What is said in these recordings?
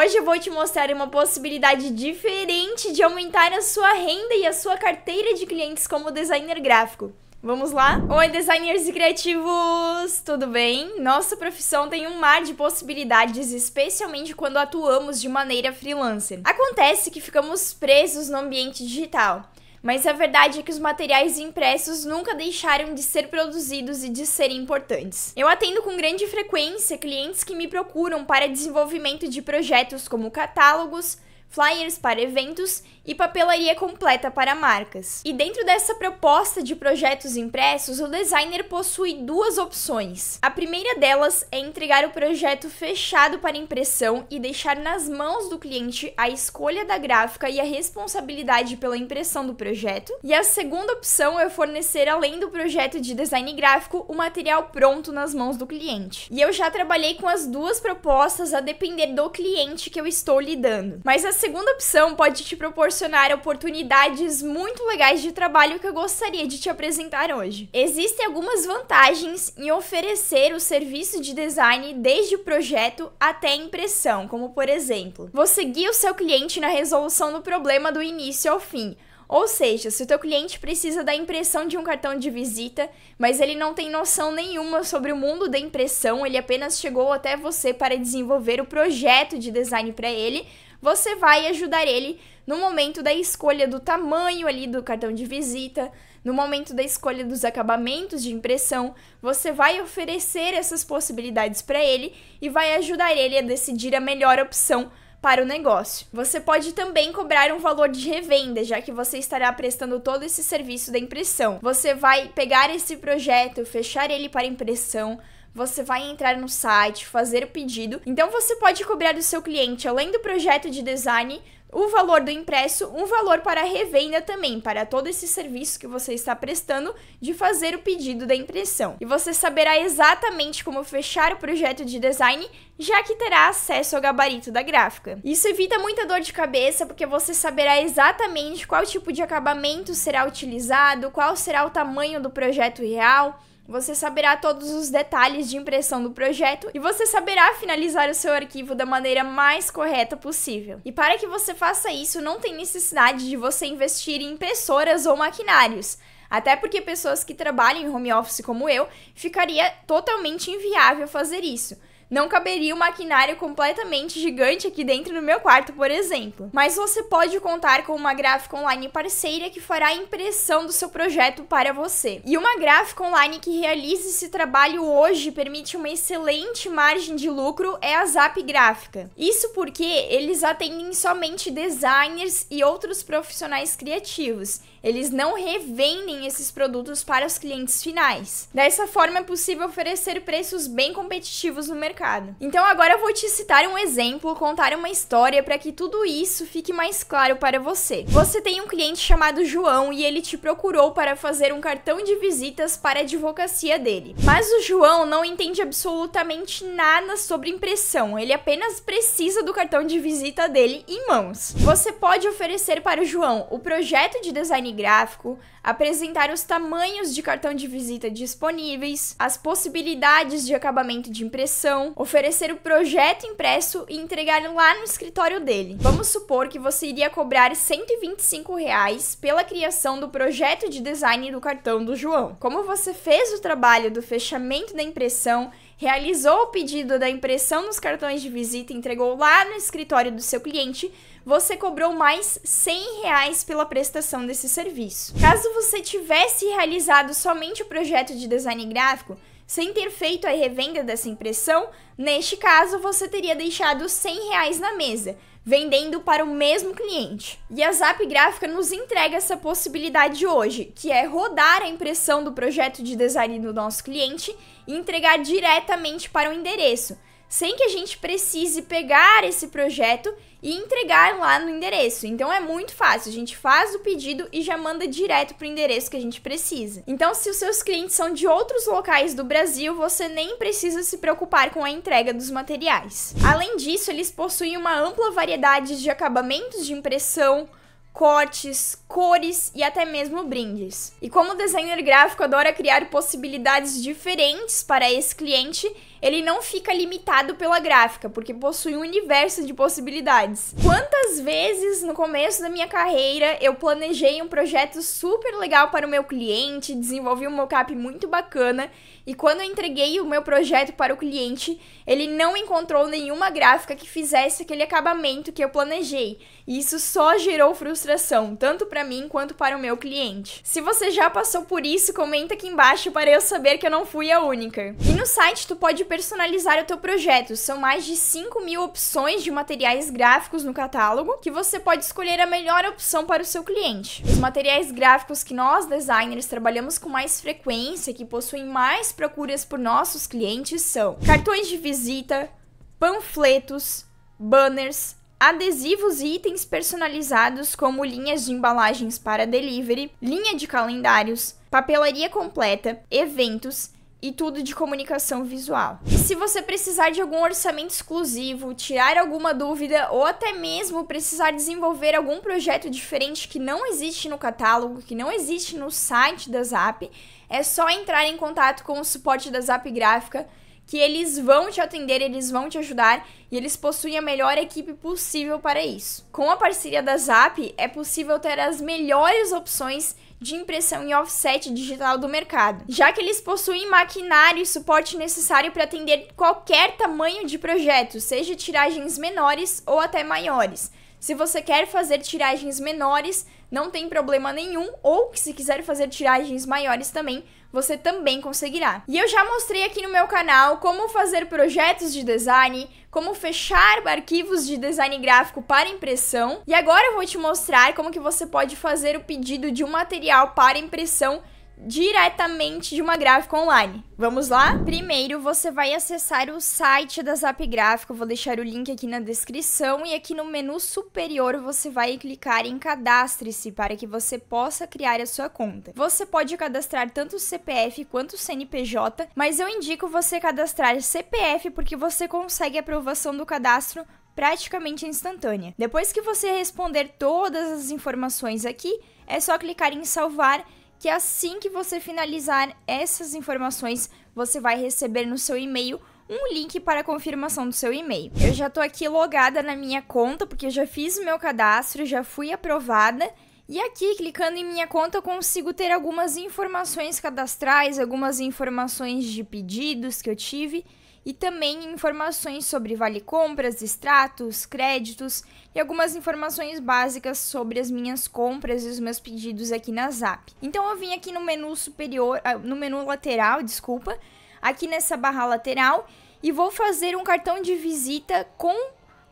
Hoje eu vou te mostrar uma possibilidade diferente de aumentar a sua renda e a sua carteira de clientes como designer gráfico. Vamos lá? Oi, designers e criativos! Tudo bem? Nossa profissão tem um mar de possibilidades, especialmente quando atuamos de maneira freelancer. Acontece que ficamos presos no ambiente digital. Mas a verdade é que os materiais impressos nunca deixaram de ser produzidos e de serem importantes. Eu atendo com grande frequência clientes que me procuram para desenvolvimento de projetos como catálogos, flyers para eventos e papelaria completa para marcas. E dentro dessa proposta de projetos impressos, o designer possui duas opções. A primeira delas é entregar o projeto fechado para impressão e deixar nas mãos do cliente a escolha da gráfica e a responsabilidade pela impressão do projeto. E a segunda opção é fornecer, além do projeto de design gráfico, o material pronto nas mãos do cliente. E eu já trabalhei com as duas propostas a depender do cliente que eu estou lidando. Mas as segunda opção pode te proporcionar oportunidades muito legais de trabalho que eu gostaria de te apresentar hoje. Existem algumas vantagens em oferecer o serviço de design desde o projeto até a impressão, como por exemplo, você guia o seu cliente na resolução do problema do início ao fim. Ou seja, se o teu cliente precisa da impressão de um cartão de visita, mas ele não tem noção nenhuma sobre o mundo da impressão, ele apenas chegou até você para desenvolver o projeto de design para ele, você vai ajudar ele no momento da escolha do tamanho ali do cartão de visita, no momento da escolha dos acabamentos de impressão, você vai oferecer essas possibilidades para ele e vai ajudar ele a decidir a melhor opção para o negócio. Você pode também cobrar um valor de revenda, já que você estará prestando todo esse serviço da impressão. Você vai pegar esse projeto, fechar ele para impressão, você vai entrar no site, fazer o pedido. Então você pode cobrar do seu cliente, além do projeto de design, o valor do impresso, um valor para revenda também, para todo esse serviço que você está prestando de fazer o pedido da impressão. E você saberá exatamente como fechar o projeto de design, já que terá acesso ao gabarito da gráfica. Isso evita muita dor de cabeça, porque você saberá exatamente qual tipo de acabamento será utilizado, qual será o tamanho do projeto real, você saberá todos os detalhes de impressão do projeto e você saberá finalizar o seu arquivo da maneira mais correta possível. E para que você faça isso, não tem necessidade de você investir em impressoras ou maquinários. Até porque pessoas que trabalham em home office como eu, ficaria totalmente inviável fazer isso. Não caberia um maquinário completamente gigante aqui dentro do meu quarto, por exemplo. Mas você pode contar com uma gráfica online parceira que fará a impressão do seu projeto para você. E uma gráfica online que realize esse trabalho hoje permite uma excelente margem de lucro é a Zap Gráfica. Isso porque eles atendem somente designers e outros profissionais criativos. Eles não revendem esses produtos para os clientes finais. Dessa forma é possível oferecer preços bem competitivos no mercado mercado. Então agora eu vou te citar um exemplo, contar uma história para que tudo isso fique mais claro para você. Você tem um cliente chamado João e ele te procurou para fazer um cartão de visitas para a advocacia dele. Mas o João não entende absolutamente nada sobre impressão, ele apenas precisa do cartão de visita dele em mãos. Você pode oferecer para o João o projeto de design gráfico, apresentar os tamanhos de cartão de visita disponíveis, as possibilidades de acabamento de impressão, oferecer o projeto impresso e entregar lá no escritório dele. Vamos supor que você iria cobrar R$ 125 reais pela criação do projeto de design do cartão do João. Como você fez o trabalho do fechamento da impressão realizou o pedido da impressão nos cartões de visita e entregou lá no escritório do seu cliente, você cobrou mais 100 reais pela prestação desse serviço. Caso você tivesse realizado somente o projeto de design gráfico, sem ter feito a revenda dessa impressão, neste caso você teria deixado 100 reais na mesa, vendendo para o mesmo cliente. E a Zap Gráfica nos entrega essa possibilidade hoje, que é rodar a impressão do projeto de design do nosso cliente e entregar diretamente para o endereço sem que a gente precise pegar esse projeto e entregar lá no endereço. Então é muito fácil, a gente faz o pedido e já manda direto para o endereço que a gente precisa. Então, se os seus clientes são de outros locais do Brasil, você nem precisa se preocupar com a entrega dos materiais. Além disso, eles possuem uma ampla variedade de acabamentos de impressão, cortes, cores e até mesmo brindes. E como o designer gráfico adora criar possibilidades diferentes para esse cliente, ele não fica limitado pela gráfica, porque possui um universo de possibilidades. Quantas vezes no começo da minha carreira eu planejei um projeto super legal para o meu cliente, desenvolvi um mockup muito bacana, e quando eu entreguei o meu projeto para o cliente, ele não encontrou nenhuma gráfica que fizesse aquele acabamento que eu planejei. E isso só gerou frustração, tanto para mim quanto para o meu cliente. Se você já passou por isso, comenta aqui embaixo para eu saber que eu não fui a única. E no site tu pode personalizar o teu projeto. São mais de 5 mil opções de materiais gráficos no catálogo que você pode escolher a melhor opção para o seu cliente. Os materiais gráficos que nós, designers, trabalhamos com mais frequência, que possuem mais procuras por nossos clientes são cartões de visita, panfletos, banners, adesivos e itens personalizados como linhas de embalagens para delivery, linha de calendários, papelaria completa, eventos e tudo de comunicação visual. E se você precisar de algum orçamento exclusivo, tirar alguma dúvida ou até mesmo precisar desenvolver algum projeto diferente que não existe no catálogo, que não existe no site da Zap, é só entrar em contato com o suporte da Zap Gráfica que eles vão te atender, eles vão te ajudar e eles possuem a melhor equipe possível para isso. Com a parceria da Zap, é possível ter as melhores opções de impressão e offset digital do mercado, já que eles possuem maquinário e suporte necessário para atender qualquer tamanho de projeto, seja tiragens menores ou até maiores. Se você quer fazer tiragens menores, não tem problema nenhum, ou se quiser fazer tiragens maiores também, você também conseguirá. E eu já mostrei aqui no meu canal como fazer projetos de design, como fechar arquivos de design gráfico para impressão, e agora eu vou te mostrar como que você pode fazer o pedido de um material para impressão diretamente de uma gráfica online. Vamos lá? Primeiro, você vai acessar o site da Zap Gráfica. vou deixar o link aqui na descrição e aqui no menu superior você vai clicar em cadastre-se para que você possa criar a sua conta. Você pode cadastrar tanto o CPF quanto o CNPJ, mas eu indico você cadastrar CPF porque você consegue a aprovação do cadastro praticamente instantânea. Depois que você responder todas as informações aqui, é só clicar em salvar que assim que você finalizar essas informações, você vai receber no seu e-mail um link para confirmação do seu e-mail. Eu já estou aqui logada na minha conta, porque eu já fiz o meu cadastro, já fui aprovada. E aqui, clicando em minha conta, eu consigo ter algumas informações cadastrais, algumas informações de pedidos que eu tive e também informações sobre vale compras, extratos, créditos e algumas informações básicas sobre as minhas compras e os meus pedidos aqui na Zap. Então eu vim aqui no menu superior, ah, no menu lateral, desculpa, aqui nessa barra lateral e vou fazer um cartão de visita com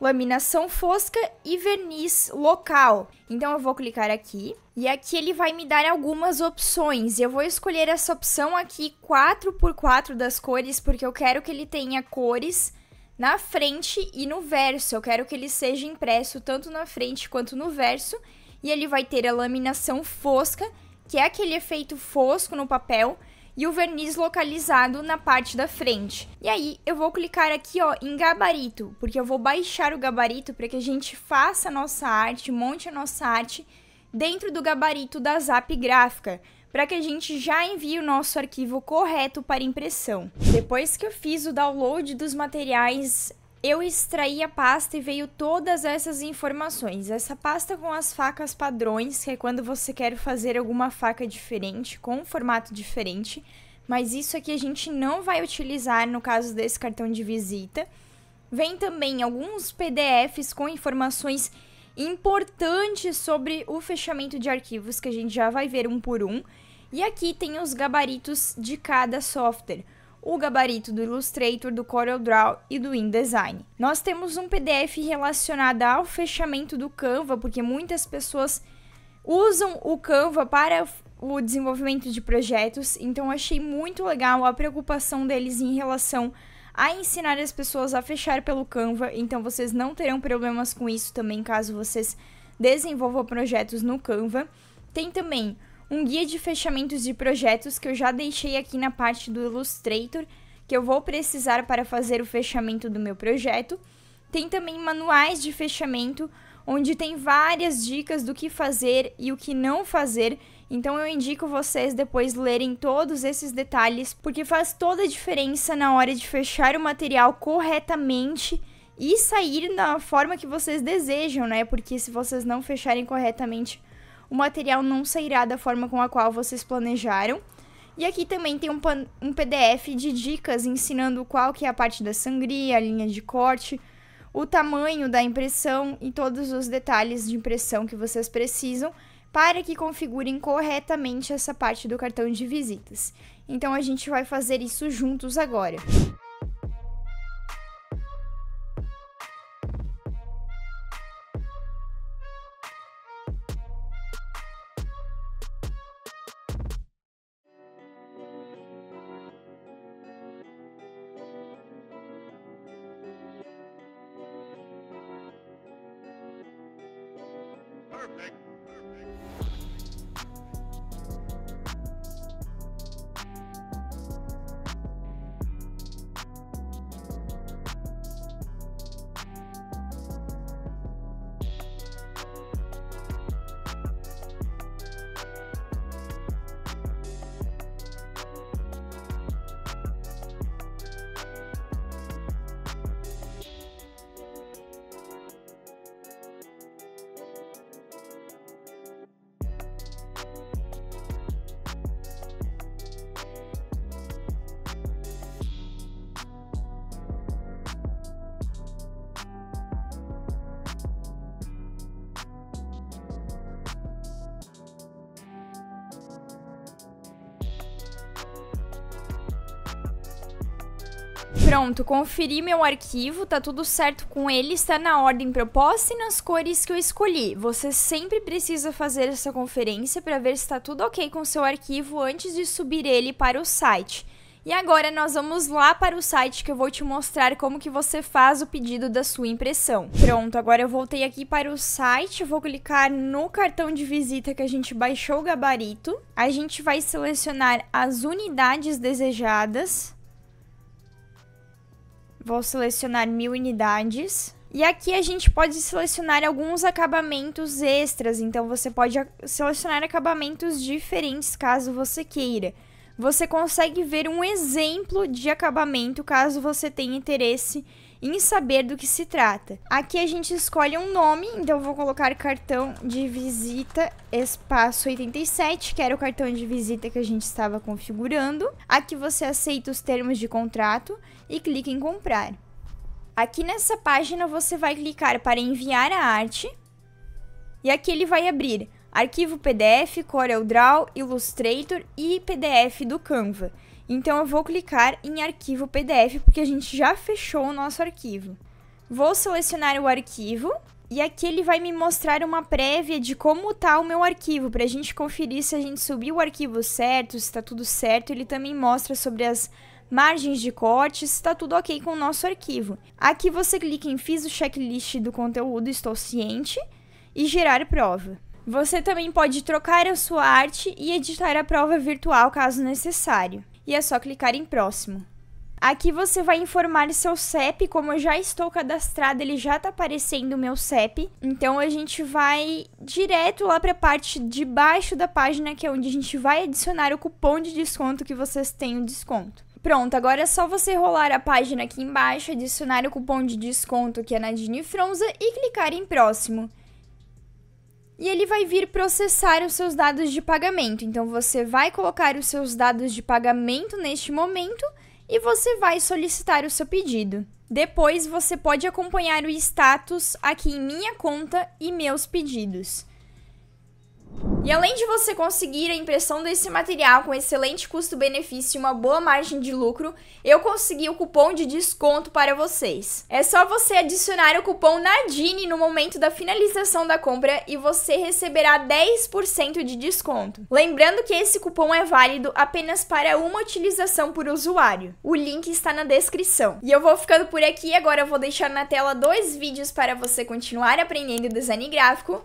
laminação fosca e verniz local. Então eu vou clicar aqui e aqui ele vai me dar algumas opções. Eu vou escolher essa opção aqui 4x4 das cores porque eu quero que ele tenha cores na frente e no verso. Eu quero que ele seja impresso tanto na frente quanto no verso e ele vai ter a laminação fosca, que é aquele efeito fosco no papel e o verniz localizado na parte da frente. E aí eu vou clicar aqui ó, em gabarito, porque eu vou baixar o gabarito para que a gente faça a nossa arte, monte a nossa arte dentro do gabarito da Zap Gráfica, para que a gente já envie o nosso arquivo correto para impressão. Depois que eu fiz o download dos materiais eu extraí a pasta e veio todas essas informações. Essa pasta com as facas padrões, que é quando você quer fazer alguma faca diferente, com um formato diferente. Mas isso aqui a gente não vai utilizar no caso desse cartão de visita. Vem também alguns PDFs com informações importantes sobre o fechamento de arquivos, que a gente já vai ver um por um. E aqui tem os gabaritos de cada software o gabarito do Illustrator, do CorelDRAW e do InDesign. Nós temos um PDF relacionado ao fechamento do Canva, porque muitas pessoas usam o Canva para o desenvolvimento de projetos, então achei muito legal a preocupação deles em relação a ensinar as pessoas a fechar pelo Canva, então vocês não terão problemas com isso também caso vocês desenvolvam projetos no Canva. Tem também um guia de fechamentos de projetos que eu já deixei aqui na parte do Illustrator, que eu vou precisar para fazer o fechamento do meu projeto. Tem também manuais de fechamento, onde tem várias dicas do que fazer e o que não fazer. Então eu indico vocês depois lerem todos esses detalhes, porque faz toda a diferença na hora de fechar o material corretamente e sair da forma que vocês desejam, né? Porque se vocês não fecharem corretamente, o material não sairá da forma com a qual vocês planejaram. E aqui também tem um, um, PDF de dicas ensinando qual que é a parte da sangria, a linha de corte, o tamanho da impressão e todos os detalhes de impressão que vocês precisam para que configurem corretamente essa parte do cartão de visitas. Então a gente vai fazer isso juntos agora. Pronto, conferi meu arquivo, tá tudo certo com ele, está na ordem proposta e nas cores que eu escolhi. Você sempre precisa fazer essa conferência para ver se está tudo ok com seu arquivo antes de subir ele para o site. E agora nós vamos lá para o site que eu vou te mostrar como que você faz o pedido da sua impressão. Pronto, agora eu voltei aqui para o site, vou clicar no cartão de visita que a gente baixou o gabarito. A gente vai selecionar as unidades desejadas. Vou selecionar mil unidades. E aqui a gente pode selecionar alguns acabamentos extras, então você pode selecionar acabamentos diferentes caso você queira. Você consegue ver um exemplo de acabamento caso você tenha interesse em saber do que se trata. Aqui a gente escolhe um nome, então vou colocar cartão de visita espaço 87, que era o cartão de visita que a gente estava configurando. Aqui você aceita os termos de contrato e clica em comprar. Aqui nessa página você vai clicar para enviar a arte e aqui ele vai abrir arquivo PDF, CorelDRAW, Illustrator e PDF do Canva. Então eu vou clicar em arquivo PDF, porque a gente já fechou o nosso arquivo. Vou selecionar o arquivo e aqui ele vai me mostrar uma prévia de como está o meu arquivo, para a gente conferir se a gente subiu o arquivo certo, se está tudo certo. Ele também mostra sobre as margens de corte, está tudo ok com o nosso arquivo. Aqui você clica em fiz o checklist do conteúdo, estou ciente, e gerar prova. Você também pode trocar a sua arte e editar a prova virtual caso necessário e é só clicar em próximo. Aqui você vai informar seu CEP, como eu já estou cadastrado, ele já está aparecendo o meu CEP. Então a gente vai direto lá para a parte de baixo da página, que é onde a gente vai adicionar o cupom de desconto que vocês têm o desconto. Pronto, agora é só você rolar a página aqui embaixo, adicionar o cupom de desconto que é na Dini Fronza e clicar em próximo. E ele vai vir processar os seus dados de pagamento. Então você vai colocar os seus dados de pagamento neste momento e você vai solicitar o seu pedido. Depois você pode acompanhar o status aqui em minha conta e meus pedidos. E além de você conseguir a impressão desse material com excelente custo-benefício e uma boa margem de lucro, eu consegui o cupom de desconto para vocês. É só você adicionar o cupom NADINE no momento da finalização da compra e você receberá 10% de desconto. Lembrando que esse cupom é válido apenas para uma utilização por usuário. O link está na descrição. E eu vou ficando por aqui, agora eu vou deixar na tela dois vídeos para você continuar aprendendo design gráfico